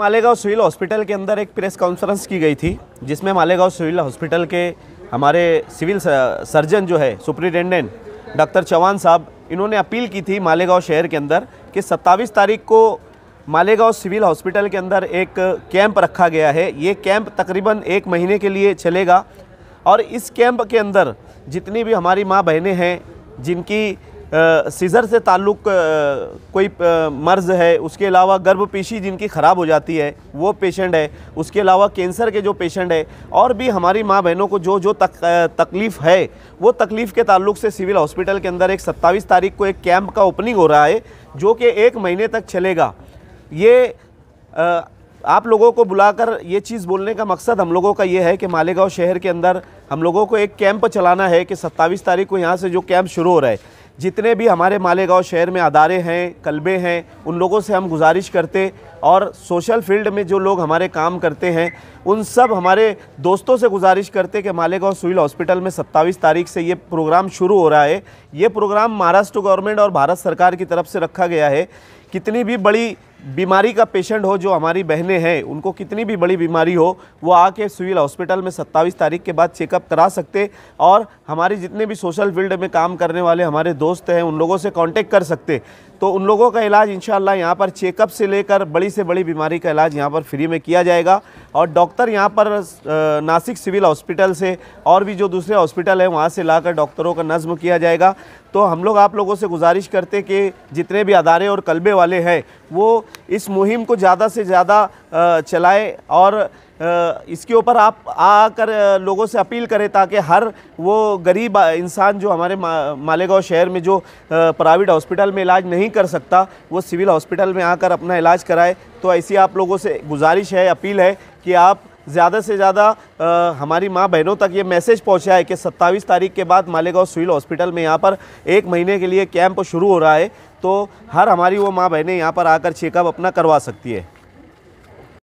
Malegaon civil hospital के अंदर एक प्रेस कॉन्फ्रेंस की गई थी जिसमें मालेगांव सिविल हॉस्पिटल के हमारे सिविल सर्जन जो है सुप्रिंटेंडेंट डॉक्टर चौहान साहब इन्होंने अपील की थी मालेगांव शहर के अंदर कि 27 तारीख को मालेगांव सिविल हॉस्पिटल के अंदर एक कैंप रखा गया है ये कैंप तकरीबन एक महीने के लिए चलेगा और इस कैंप के अंदर जितनी भी हमारी माँ बहनें हैं जिनकी सीज़र से ताल्लुक़ कोई मर्ज़ है उसके अलावा गर्भपेशी जिनकी ख़राब हो जाती है वो पेशेंट है उसके अलावा कैंसर के जो पेशेंट है और भी हमारी माँ बहनों को जो जो तक, तकलीफ़ है वो तकलीफ़ के ताल्लुक से सिविल हॉस्पिटल के अंदर एक सत्ताईस तारीख को एक कैंप का ओपनिंग हो रहा है जो कि एक महीने तक चलेगा ये आ, आप लोगों को बुलाकर ये चीज़ बोलने का मकसद हम लोगों का ये है कि मालेगांव शहर के अंदर हम लोगों को एक कैंप चलाना है कि 27 तारीख को यहाँ से जो कैंप शुरू हो रहा है जितने भी हमारे मालेगांव शहर में अदारे हैं कलबे हैं उन लोगों से हम गुजारिश करते और सोशल फील्ड में जो लोग हमारे काम करते हैं उन सब हमारे दोस्तों से गुजारिश करते कि मालेगांव सिविल हॉस्पिटल में 27 तारीख से ये प्रोग्राम शुरू हो रहा है ये प्रोग्राम महाराष्ट्र गवर्नमेंट और भारत सरकार की तरफ से रखा गया है कितनी भी बड़ी बीमारी का पेशेंट हो जो हमारी बहनें हैं उनको कितनी भी बड़ी बीमारी हो वो आके सिविल हॉस्पिटल में 27 तारीख के बाद चेकअप करा सकते और हमारे जितने भी सोशल फील्ड में काम करने वाले हमारे दोस्त हैं उन लोगों से कांटेक्ट कर सकते तो उन लोगों का इलाज इन यहाँ पर चेकअप से लेकर बड़ी से बड़ी बीमारी का इलाज यहाँ पर फ्री में किया जाएगा और डॉक्टर यहाँ पर नासिक सिविल हॉस्पिटल से और भी जो दूसरे हॉस्पिटल हैं वहाँ से लाकर डॉक्टरों का नज़म किया जाएगा तो हम लोग आप लोगों से गुजारिश करते कि जितने भी अदारे और कलबे वाले हैं वो इस मुहिम को ज़्यादा से ज़्यादा चलाएं और इसके ऊपर आप आकर लोगों से अपील करें ताकि हर वो गरीब इंसान जो हमारे मालेगांव शहर में जो प्राइवेट हॉस्पिटल में इलाज नहीं कर सकता वो सिविल हॉस्पिटल में आकर अपना इलाज कराए तो ऐसी आप लोगों से गुजारिश है अपील है कि आप ज़्यादा से ज़्यादा हमारी माँ बहनों तक ये मैसेज पहुँचा है कि सत्ताईस तारीख के बाद मालेगांव सिविल हॉस्पिटल में यहाँ पर एक महीने के लिए कैंप शुरू हो रहा है तो हर हमारी वो माँ बहनें यहाँ पर आकर चेकअप अपना करवा सकती है